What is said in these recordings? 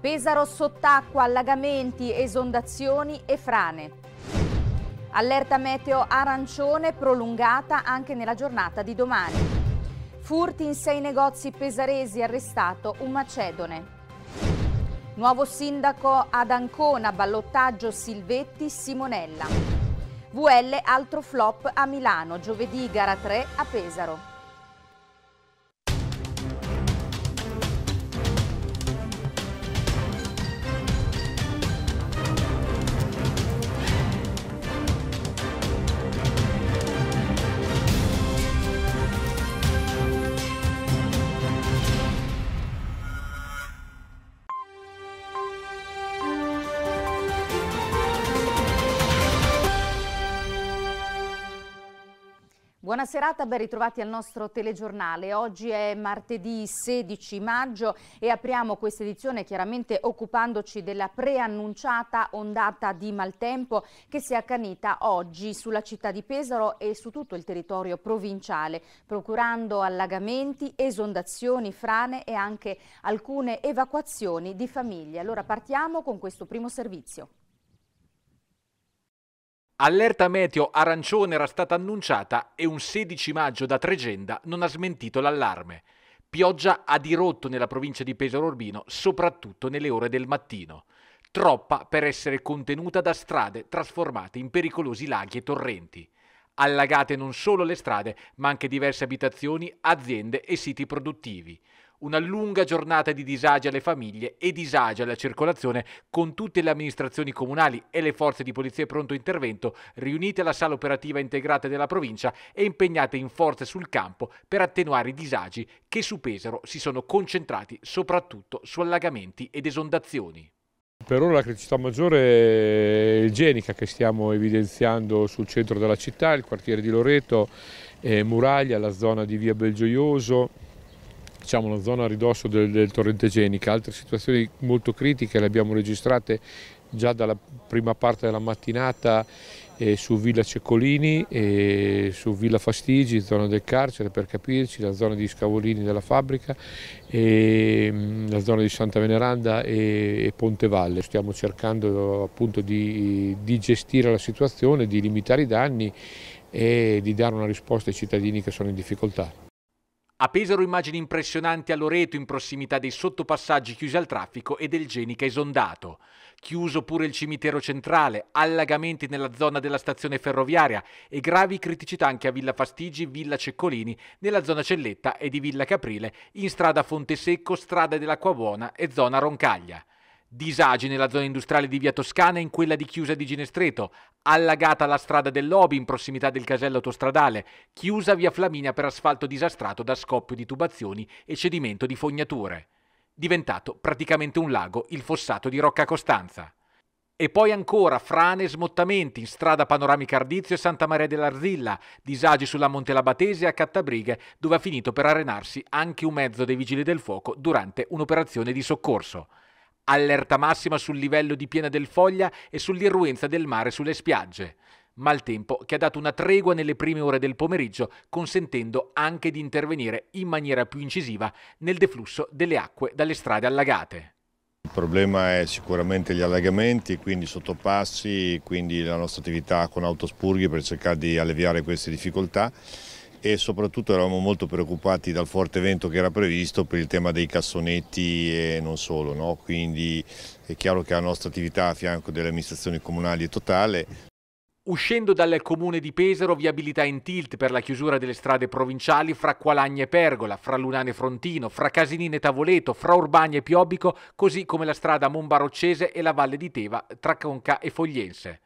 Pesaro sott'acqua, allagamenti, esondazioni e frane. Allerta meteo arancione prolungata anche nella giornata di domani. Furti in sei negozi pesaresi, arrestato un macedone. Nuovo sindaco ad Ancona, ballottaggio Silvetti Simonella. VL altro flop a Milano, giovedì gara 3 a Pesaro. Buona serata, ben ritrovati al nostro telegiornale. Oggi è martedì 16 maggio e apriamo questa edizione chiaramente occupandoci della preannunciata ondata di maltempo che si è accanita oggi sulla città di Pesaro e su tutto il territorio provinciale, procurando allagamenti, esondazioni, frane e anche alcune evacuazioni di famiglie. Allora partiamo con questo primo servizio. Allerta meteo arancione era stata annunciata e un 16 maggio da Tregenda non ha smentito l'allarme. Pioggia ha dirotto nella provincia di Pesaro Urbino, soprattutto nelle ore del mattino. Troppa per essere contenuta da strade trasformate in pericolosi laghi e torrenti. Allagate non solo le strade, ma anche diverse abitazioni, aziende e siti produttivi una lunga giornata di disagi alle famiglie e disagi alla circolazione con tutte le amministrazioni comunali e le forze di polizia pronto intervento riunite alla sala operativa integrata della provincia e impegnate in forze sul campo per attenuare i disagi che su Pesaro si sono concentrati soprattutto su allagamenti ed esondazioni. Per ora la criticità maggiore è il igienica che stiamo evidenziando sul centro della città, il quartiere di Loreto, eh, Muraglia, la zona di via Belgioioso, diciamo, la zona a ridosso del, del torrente Genica, altre situazioni molto critiche le abbiamo registrate già dalla prima parte della mattinata eh, su Villa Ceccolini, eh, su Villa Fastigi, zona del carcere per capirci, la zona di Scavolini della fabbrica, eh, la zona di Santa Veneranda e, e Ponte Valle. Stiamo cercando appunto di, di gestire la situazione, di limitare i danni e di dare una risposta ai cittadini che sono in difficoltà. A Pesaro immagini impressionanti a Loreto in prossimità dei sottopassaggi chiusi al traffico e del Genica esondato. Chiuso pure il cimitero centrale, allagamenti nella zona della stazione ferroviaria e gravi criticità anche a Villa Fastigi, Villa Ceccolini, nella zona Celletta e di Villa Caprile, in strada Fonte Secco, strada dell'Acquabuona e zona Roncaglia. Disagi nella zona industriale di Via Toscana e in quella di Chiusa di Ginestreto, allagata la strada del Lobby in prossimità del casello autostradale, chiusa Via Flaminia per asfalto disastrato da scoppio di tubazioni e cedimento di fognature. Diventato praticamente un lago il fossato di Rocca Costanza. E poi ancora frane e smottamenti in strada Panoramica Ardizio e Santa Maria dell'Arzilla, disagi sulla Montelabatese e a Cattabrighe, dove ha finito per arenarsi anche un mezzo dei vigili del fuoco durante un'operazione di soccorso. Allerta massima sul livello di Piena del Foglia e sull'irruenza del mare sulle spiagge. Maltempo che ha dato una tregua nelle prime ore del pomeriggio, consentendo anche di intervenire in maniera più incisiva nel deflusso delle acque dalle strade allagate. Il problema è sicuramente gli allagamenti, quindi sottopassi, quindi la nostra attività con autospurghi per cercare di alleviare queste difficoltà e soprattutto eravamo molto preoccupati dal forte vento che era previsto per il tema dei cassonetti e non solo, no? quindi è chiaro che la nostra attività a fianco delle amministrazioni comunali è totale. Uscendo dal comune di Pesaro, viabilità in tilt per la chiusura delle strade provinciali fra Qualagna e Pergola, fra Lunane e Frontino, fra Casinine e Tavoleto, fra Urbagna e Piobbico, così come la strada Monbaroccese e la Valle di Teva tra Conca e Fogliense.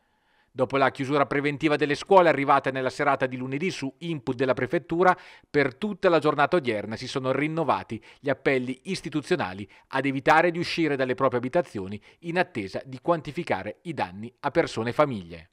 Dopo la chiusura preventiva delle scuole arrivate nella serata di lunedì su input della prefettura, per tutta la giornata odierna si sono rinnovati gli appelli istituzionali ad evitare di uscire dalle proprie abitazioni in attesa di quantificare i danni a persone e famiglie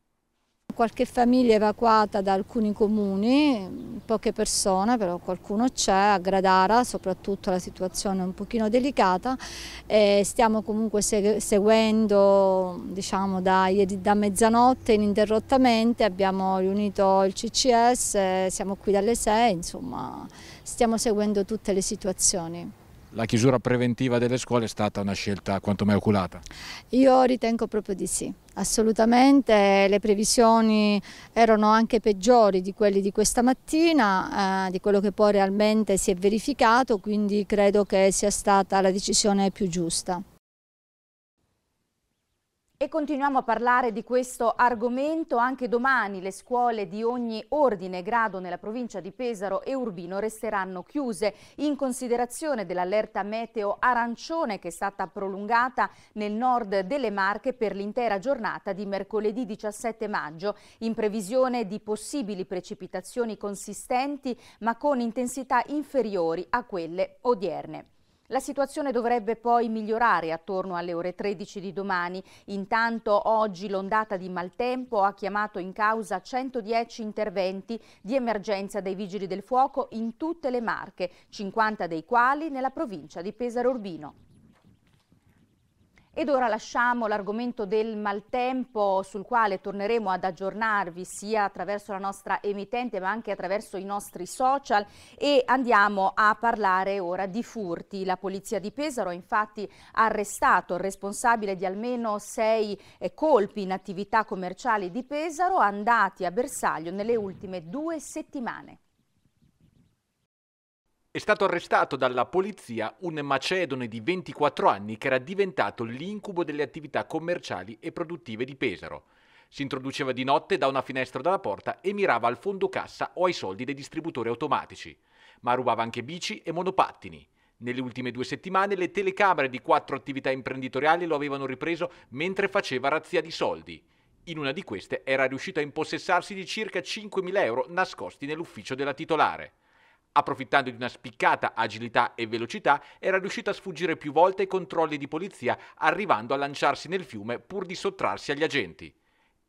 qualche famiglia evacuata da alcuni comuni, poche persone, però qualcuno c'è, a Gradara soprattutto la situazione è un pochino delicata e stiamo comunque seguendo diciamo, da, da mezzanotte ininterrottamente, abbiamo riunito il CCS, siamo qui dalle 6, insomma stiamo seguendo tutte le situazioni la chiusura preventiva delle scuole è stata una scelta quanto mai oculata? Io ritengo proprio di sì, assolutamente. Le previsioni erano anche peggiori di quelle di questa mattina, eh, di quello che poi realmente si è verificato, quindi credo che sia stata la decisione più giusta. E continuiamo a parlare di questo argomento. Anche domani le scuole di ogni ordine e grado nella provincia di Pesaro e Urbino resteranno chiuse in considerazione dell'allerta meteo arancione che è stata prolungata nel nord delle Marche per l'intera giornata di mercoledì 17 maggio in previsione di possibili precipitazioni consistenti ma con intensità inferiori a quelle odierne. La situazione dovrebbe poi migliorare attorno alle ore 13 di domani. Intanto oggi l'ondata di maltempo ha chiamato in causa 110 interventi di emergenza dei vigili del fuoco in tutte le Marche, 50 dei quali nella provincia di Pesaro Urbino. Ed ora lasciamo l'argomento del maltempo sul quale torneremo ad aggiornarvi sia attraverso la nostra emittente ma anche attraverso i nostri social e andiamo a parlare ora di furti. La polizia di Pesaro infatti ha arrestato il responsabile di almeno sei eh, colpi in attività commerciali di Pesaro andati a bersaglio nelle ultime due settimane. È stato arrestato dalla polizia un macedone di 24 anni che era diventato l'incubo delle attività commerciali e produttive di Pesaro. Si introduceva di notte da una finestra dalla porta e mirava al fondo cassa o ai soldi dei distributori automatici, ma rubava anche bici e monopattini. Nelle ultime due settimane le telecamere di quattro attività imprenditoriali lo avevano ripreso mentre faceva razzia di soldi. In una di queste era riuscito a impossessarsi di circa 5.000 euro nascosti nell'ufficio della titolare. Approfittando di una spiccata agilità e velocità, era riuscito a sfuggire più volte ai controlli di polizia, arrivando a lanciarsi nel fiume pur di sottrarsi agli agenti.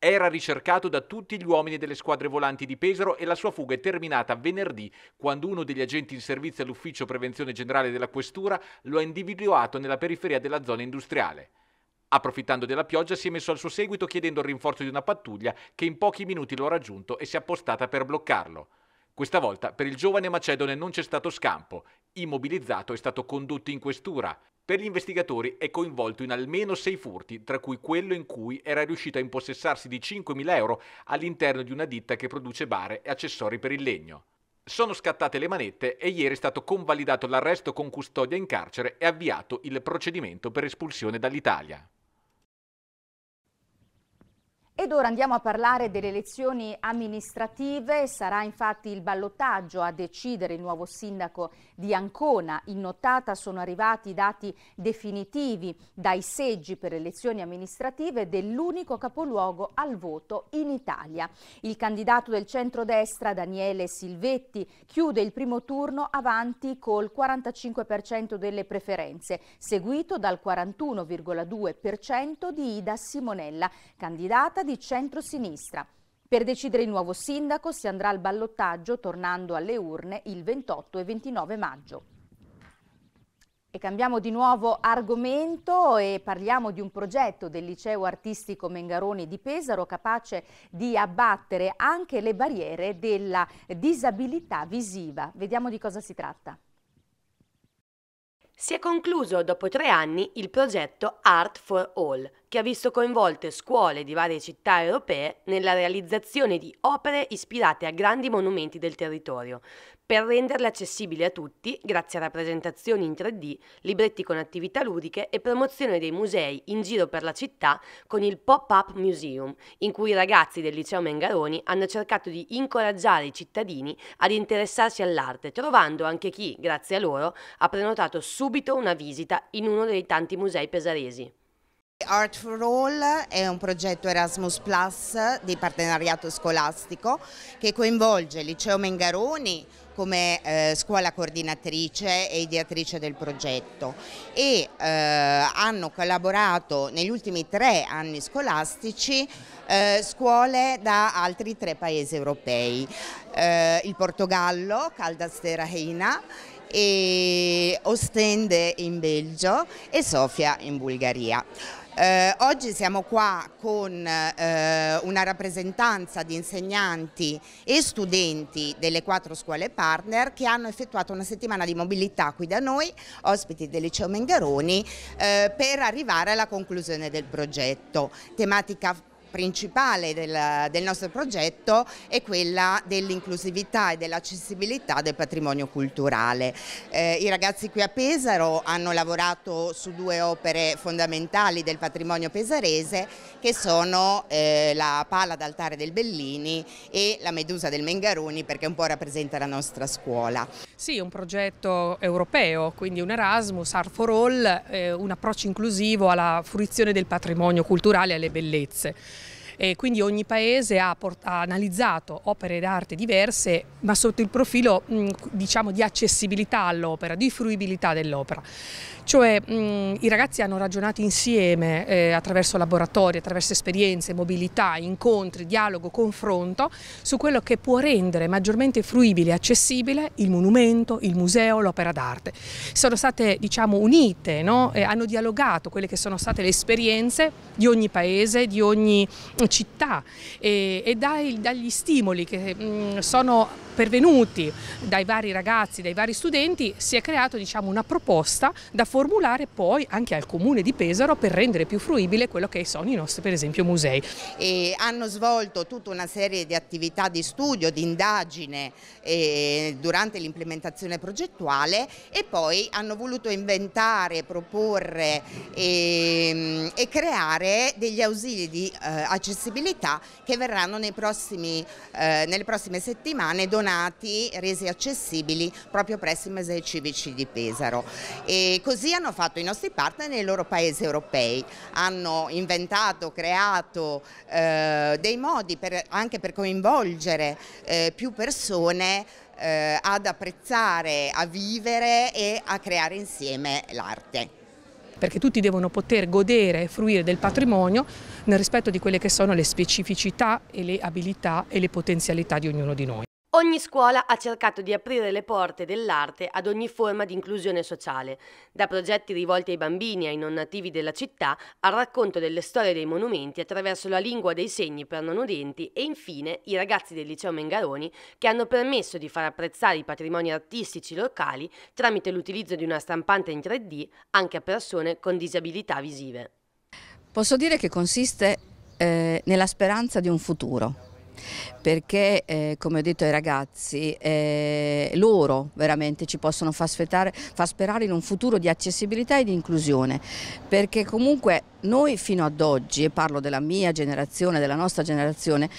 Era ricercato da tutti gli uomini delle squadre volanti di Pesaro e la sua fuga è terminata venerdì quando uno degli agenti in servizio all'Ufficio Prevenzione Generale della Questura lo ha individuato nella periferia della zona industriale. Approfittando della pioggia si è messo al suo seguito chiedendo il rinforzo di una pattuglia che in pochi minuti lo ha raggiunto e si è appostata per bloccarlo. Questa volta per il giovane macedone non c'è stato scampo, immobilizzato è stato condotto in questura. Per gli investigatori è coinvolto in almeno sei furti, tra cui quello in cui era riuscito a impossessarsi di 5.000 euro all'interno di una ditta che produce bare e accessori per il legno. Sono scattate le manette e ieri è stato convalidato l'arresto con custodia in carcere e avviato il procedimento per espulsione dall'Italia. Ed ora andiamo a parlare delle elezioni amministrative, sarà infatti il ballottaggio a decidere il nuovo sindaco di Ancona. In nottata sono arrivati i dati definitivi dai seggi per elezioni amministrative dell'unico capoluogo al voto in Italia. Il candidato del centrodestra Daniele Silvetti chiude il primo turno avanti col 45% delle preferenze, seguito dal 41,2% di Ida Simonella, candidata di di centrosinistra. Per decidere il nuovo sindaco si andrà al ballottaggio tornando alle urne il 28 e 29 maggio. E cambiamo di nuovo argomento e parliamo di un progetto del liceo artistico Mengaroni di Pesaro capace di abbattere anche le barriere della disabilità visiva. Vediamo di cosa si tratta. Si è concluso dopo tre anni il progetto Art for All, che ha visto coinvolte scuole di varie città europee nella realizzazione di opere ispirate a grandi monumenti del territorio, per renderle accessibili a tutti grazie a rappresentazioni in 3D, libretti con attività ludiche e promozione dei musei in giro per la città con il Pop-Up Museum, in cui i ragazzi del liceo Mengaroni hanno cercato di incoraggiare i cittadini ad interessarsi all'arte, trovando anche chi, grazie a loro, ha prenotato subito una visita in uno dei tanti musei pesaresi. Art for All è un progetto Erasmus Plus di partenariato scolastico che coinvolge il Liceo Mengaroni come eh, scuola coordinatrice e ideatrice del progetto e eh, hanno collaborato negli ultimi tre anni scolastici eh, scuole da altri tre paesi europei, eh, il Portogallo, Caldas Terraina e Ostende in Belgio e Sofia in Bulgaria. Eh, oggi siamo qua con eh, una rappresentanza di insegnanti e studenti delle quattro scuole partner che hanno effettuato una settimana di mobilità qui da noi, ospiti del liceo Mengaroni, eh, per arrivare alla conclusione del progetto. Tematica principale del, del nostro progetto è quella dell'inclusività e dell'accessibilità del patrimonio culturale. Eh, I ragazzi qui a Pesaro hanno lavorato su due opere fondamentali del patrimonio pesarese che sono eh, la pala d'altare del Bellini e la medusa del Mengaroni perché un po' rappresenta la nostra scuola. Sì, è un progetto europeo, quindi un Erasmus, Art for All, eh, un approccio inclusivo alla fruizione del patrimonio culturale e alle bellezze eh, quindi ogni paese ha, ha, analizzato opere d'arte diverse ma sotto il profilo mh, diciamo di accessibilità all'opera, di fruibilità dell'opera. Cioè mh, i ragazzi hanno ragionato insieme eh, attraverso laboratori, attraverso esperienze, mobilità, incontri, dialogo, confronto su quello che può rendere maggiormente fruibile e accessibile il monumento, il museo, l'opera d'arte. Sono state diciamo unite, no? eh, hanno dialogato quelle che sono state le esperienze di ogni paese, di ogni città e, e dai, dagli stimoli che mh, mm, sono pervenuti dai vari ragazzi, dai vari studenti, si è creata diciamo, una proposta da formulare poi anche al comune di Pesaro per rendere più fruibile quello che sono i nostri per esempio musei. E hanno svolto tutta una serie di attività di studio, di indagine eh, durante l'implementazione progettuale e poi hanno voluto inventare, proporre eh, e creare degli ausili di eh, accessibilità accessibilità che verranno prossimi, eh, nelle prossime settimane donati, resi accessibili proprio presso i musei civici di Pesaro. E così hanno fatto i nostri partner nei loro paesi europei, hanno inventato, creato eh, dei modi per, anche per coinvolgere eh, più persone eh, ad apprezzare, a vivere e a creare insieme l'arte perché tutti devono poter godere e fruire del patrimonio nel rispetto di quelle che sono le specificità e le abilità e le potenzialità di ognuno di noi. Ogni scuola ha cercato di aprire le porte dell'arte ad ogni forma di inclusione sociale, da progetti rivolti ai bambini e ai non nativi della città al racconto delle storie dei monumenti attraverso la lingua dei segni per non udenti e infine i ragazzi del liceo Mengaroni che hanno permesso di far apprezzare i patrimoni artistici locali tramite l'utilizzo di una stampante in 3D anche a persone con disabilità visive. Posso dire che consiste eh, nella speranza di un futuro perché eh, come ho detto ai ragazzi eh, loro veramente ci possono far, sfettare, far sperare in un futuro di accessibilità e di inclusione perché comunque noi fino ad oggi, e parlo della mia generazione, della nostra generazione,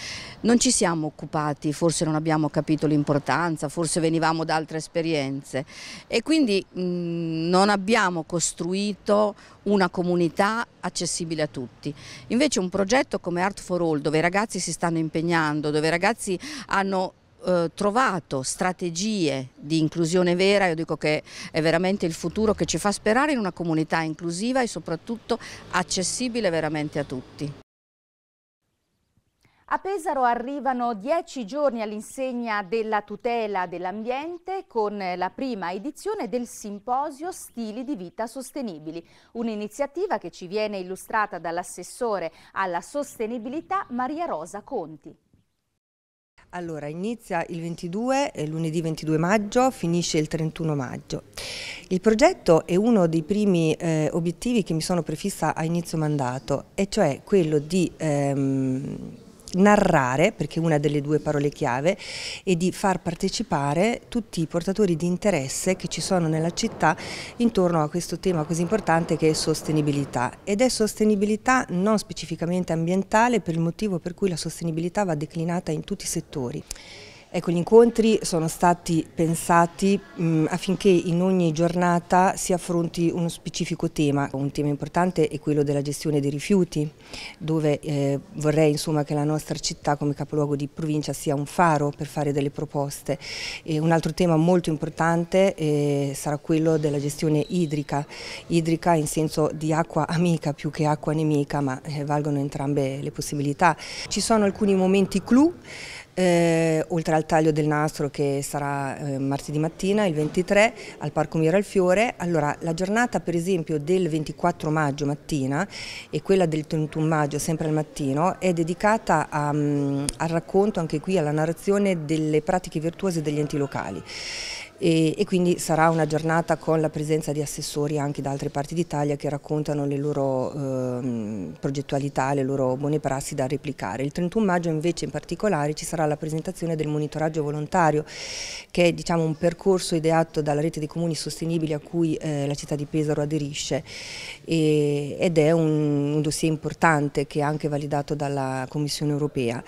non ci siamo occupati, forse non abbiamo capito l'importanza, forse venivamo da altre esperienze e quindi mh, mm, non abbiamo costruito una comunità accessibile a tutti. Invece un progetto come Art for All, dove i ragazzi si stanno impegnando, dove i ragazzi hanno eh, trovato strategie di inclusione vera, io dico che è veramente il futuro che ci fa sperare in una comunità inclusiva e soprattutto accessibile veramente a tutti. A Pesaro arrivano dieci giorni all'insegna della tutela dell'ambiente con la prima edizione del simposio Stili di vita sostenibili, un'iniziativa che ci viene illustrata dall'assessore alla sostenibilità Maria Rosa Conti. Allora, inizia il 22, eh, lunedì 22 maggio, finisce il 31 maggio. Il progetto è uno dei primi eh, obiettivi che mi sono prefissa a inizio mandato, e cioè quello di... Ehm, narrare, perché è una delle due parole chiave, e di far partecipare tutti i portatori di interesse che ci sono nella città intorno a questo tema così importante che è sostenibilità. Ed è sostenibilità non specificamente ambientale per il motivo per cui la sostenibilità va declinata in tutti i settori. Ecco, gli incontri sono stati pensati mh, mm, affinché in ogni giornata si affronti uno specifico tema. Un tema importante è quello della gestione dei rifiuti, dove eh, vorrei insomma, che la nostra città come capoluogo di provincia sia un faro per fare delle proposte. E un altro tema molto importante eh, sarà quello della gestione idrica, idrica in senso di acqua amica più che acqua nemica, ma eh, valgono entrambe le possibilità. Ci sono alcuni momenti clou eh, oltre al taglio del nastro che sarà eh, martedì mattina, il 23, al Parco Mira al Allora, la giornata per esempio del 24 maggio mattina e quella del 31 maggio sempre al mattino è dedicata a, um, al racconto, anche qui alla narrazione delle pratiche virtuose degli enti locali e, e, quindi sarà una giornata con la presenza di assessori anche da altre parti d'Italia che raccontano le loro eh, progettualità, le loro buone prassi da replicare. Il 31 maggio invece in particolare ci sarà la presentazione del monitoraggio volontario che è diciamo, un percorso ideato dalla rete dei comuni sostenibili a cui eh, la città di Pesaro aderisce e, ed è un, un, dossier importante che è anche validato dalla Commissione europea.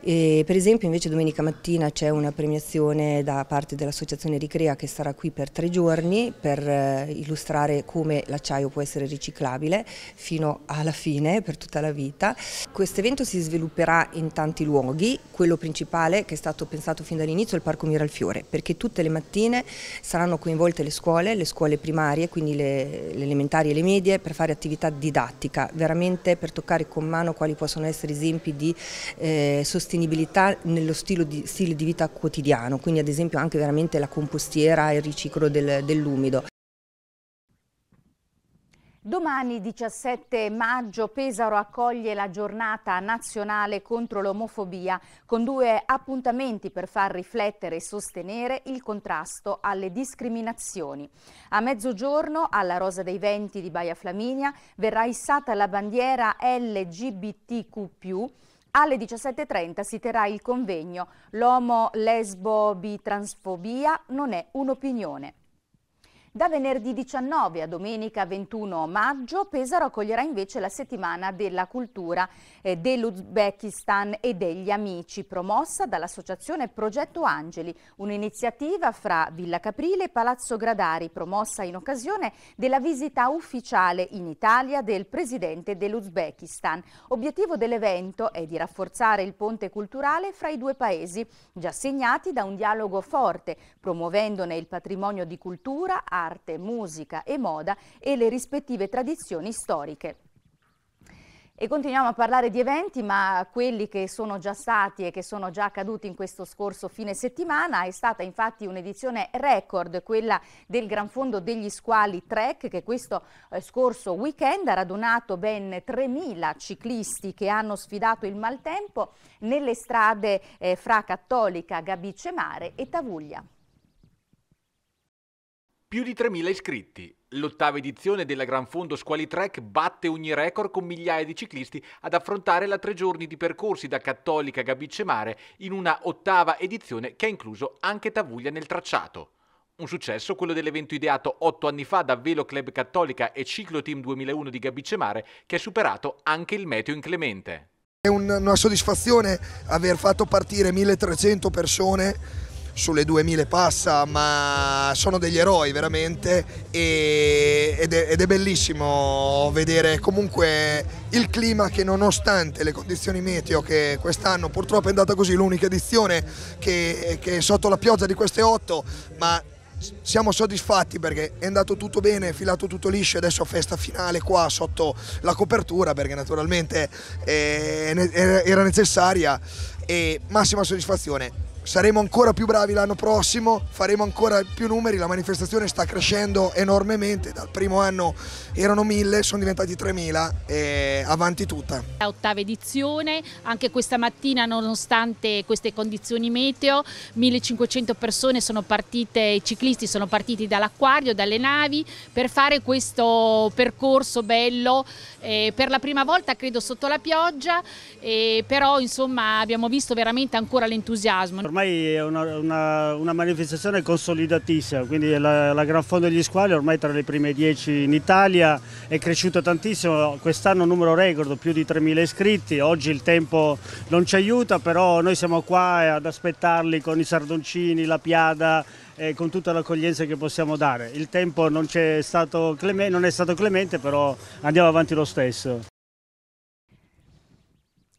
E, per esempio invece domenica mattina c'è una premiazione da parte dell'Associazione Ricca Ricrea che sarà qui per tre giorni per eh, illustrare come l'acciaio può essere riciclabile fino alla fine, per tutta la vita. Questo evento si svilupperà in tanti luoghi, quello principale che è stato pensato fin dall'inizio è il Parco Miralfiore, perché tutte le mattine saranno coinvolte le scuole, le scuole primarie, quindi le, le elementari e le medie, per fare attività didattica, veramente per toccare con mano quali possono essere esempi di eh, sostenibilità nello di, stile di vita quotidiano, quindi ad esempio anche veramente la composizione compostiera e riciclo del, dell'umido. Domani 17 maggio Pesaro accoglie la giornata nazionale contro l'omofobia con due appuntamenti per far riflettere e sostenere il contrasto alle discriminazioni. A mezzogiorno alla Rosa dei Venti di Baia Flaminia verrà issata la bandiera LGBTQ+, alle 17.30 si terrà il convegno L'omo lesbo bitransfobia non è un'opinione. Da venerdì 19 a domenica 21 maggio Pesaro accoglierà invece la settimana della cultura eh, dell'Uzbekistan e degli amici promossa dall'associazione Progetto Angeli, un'iniziativa fra Villa Caprile e Palazzo Gradari promossa in occasione della visita ufficiale in Italia del presidente dell'Uzbekistan. Obiettivo dell'evento è di rafforzare il ponte culturale fra i due paesi, già segnati da un dialogo forte, promuovendone il patrimonio di cultura a arte, musica e moda e le rispettive tradizioni storiche. E continuiamo a parlare di eventi, ma quelli che sono già stati e che sono già accaduti in questo scorso fine settimana è stata infatti un'edizione record, quella del Gran Fondo degli Squali Trek, che questo eh, scorso weekend ha radunato ben 3.000 ciclisti che hanno sfidato il maltempo nelle strade eh, fra Cattolica, Gabice Mare e Tavuglia. Più di 3.000 iscritti. L'ottava edizione della Gran Fondo Squali Trek batte ogni record con migliaia di ciclisti ad affrontare la tre giorni di percorsi da Cattolica a Gabicemare in una ottava edizione che ha incluso anche Tavuglia nel tracciato. Un successo quello dell'evento ideato otto anni fa da Velo Club Cattolica e Ciclo Team 2001 di Gabicemare che ha superato anche il meteo inclemente. È una soddisfazione aver fatto partire 1300 persone sulle 2000 passa, ma sono degli eroi veramente e, ed, è, ed è bellissimo vedere comunque il clima che nonostante le condizioni meteo che quest'anno purtroppo è andata così, l'unica edizione che, che è sotto la pioggia di queste 8, ma siamo soddisfatti perché è andato tutto bene, è filato tutto liscio, adesso festa finale qua sotto la copertura perché naturalmente eh, era necessaria e massima soddisfazione saremo ancora più bravi l'anno prossimo, faremo ancora più numeri, la manifestazione sta crescendo enormemente, dal primo anno erano mille, sono diventati 3000 e avanti tutta. La ottava edizione, anche questa mattina nonostante queste condizioni meteo, 1500 persone sono partite, i ciclisti sono partiti dall'acquario, dalle navi per fare questo percorso bello eh, per la prima volta credo sotto la pioggia, eh, però insomma abbiamo visto veramente ancora l'entusiasmo ormai è una, una, una manifestazione consolidatissima, quindi la, la, Gran Fondo degli Squali ormai tra le prime 10 in Italia è cresciuta tantissimo, quest'anno numero record, più di 3.000 iscritti, oggi il tempo non ci aiuta, però noi siamo qua eh, ad aspettarli con i sardoncini, la piada, e eh, con tutta l'accoglienza che possiamo dare. Il tempo non, è stato clemente, non è stato clemente, però andiamo avanti lo stesso.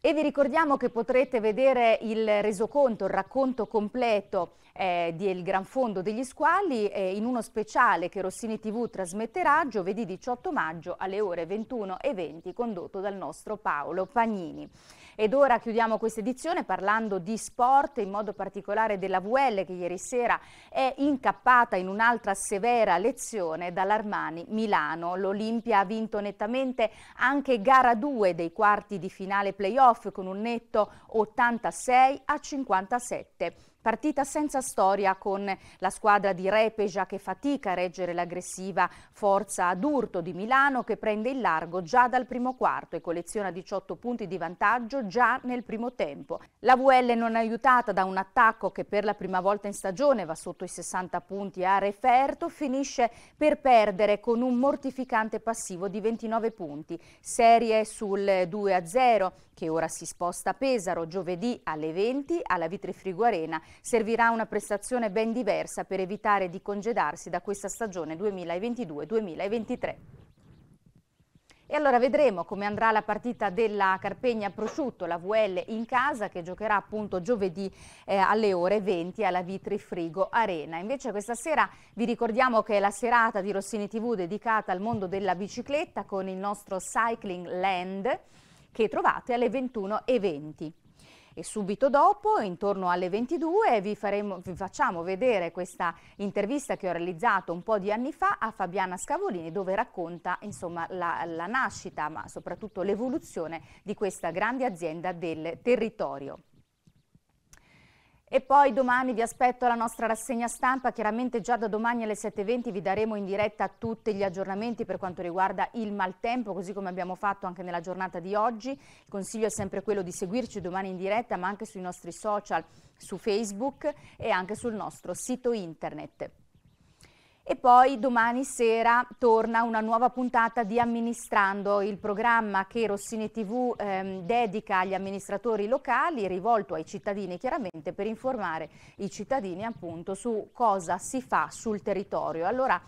E vi ricordiamo che potrete vedere il resoconto, il racconto completo eh, del Gran Fondo degli Squali eh, in uno speciale che Rossini TV trasmetterà giovedì 18 maggio alle ore 21.20 condotto dal nostro Paolo Pagnini. Ed ora chiudiamo questa edizione parlando di sport, in modo particolare della VL che ieri sera è incappata in un'altra severa lezione dall'Armani Milano. L'Olimpia ha vinto nettamente anche gara 2 dei quarti di finale playoff con un netto 86 a 57 Partita senza storia con la squadra di Repeja che fatica a reggere l'aggressiva forza ad urto di Milano che prende il largo già dal primo quarto e colleziona 18 punti di vantaggio già nel primo tempo. La VL non è aiutata da un attacco che per la prima volta in stagione va sotto i 60 punti a referto, finisce per perdere con un mortificante passivo di 29 punti. Serie sul 2-0 che ora si sposta a Pesaro giovedì alle 20 alla Vitri Friguarena servirà una prestazione ben diversa per evitare di congedarsi da questa stagione 2022-2023. E allora vedremo come andrà la partita della Carpegna Prosciutto, la VL in casa, che giocherà appunto giovedì eh, alle ore 20 alla Vitri Frigo Arena. Invece questa sera vi ricordiamo che è la serata di Rossini TV dedicata al mondo della bicicletta con il nostro Cycling Land che trovate alle 21.20 e subito dopo, intorno alle 22, vi, faremo, vi facciamo vedere questa intervista che ho realizzato un po' di anni fa a Fabiana Scavolini dove racconta insomma, la, la nascita ma soprattutto l'evoluzione di questa grande azienda del territorio. E poi domani vi aspetto alla nostra rassegna stampa, chiaramente già da domani alle 7.20 vi daremo in diretta tutti gli aggiornamenti per quanto riguarda il maltempo, così come abbiamo fatto anche nella giornata di oggi. Il consiglio è sempre quello di seguirci domani in diretta, ma anche sui nostri social, su Facebook e anche sul nostro sito internet. E poi domani sera torna una nuova puntata di Amministrando, il programma che Rossini TV ehm, dedica agli amministratori locali, rivolto ai cittadini chiaramente per informare i cittadini appunto su cosa si fa sul territorio. Allora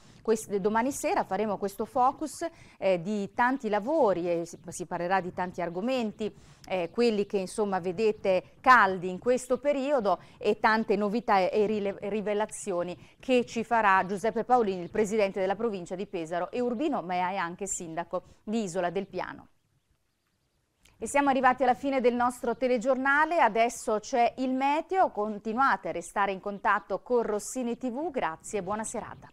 domani sera faremo questo focus eh, di tanti lavori e si, si parlerà di tanti argomenti, eh, quelli che insomma vedete caldi in questo periodo e tante novità e, e rivelazioni che ci farà Giuseppe Paolini, il presidente della provincia di Pesaro e Urbino, ma è anche sindaco di Isola del Piano. E siamo arrivati alla fine del nostro telegiornale, adesso c'è il meteo, continuate a restare in contatto con Rossini TV, grazie e buona serata.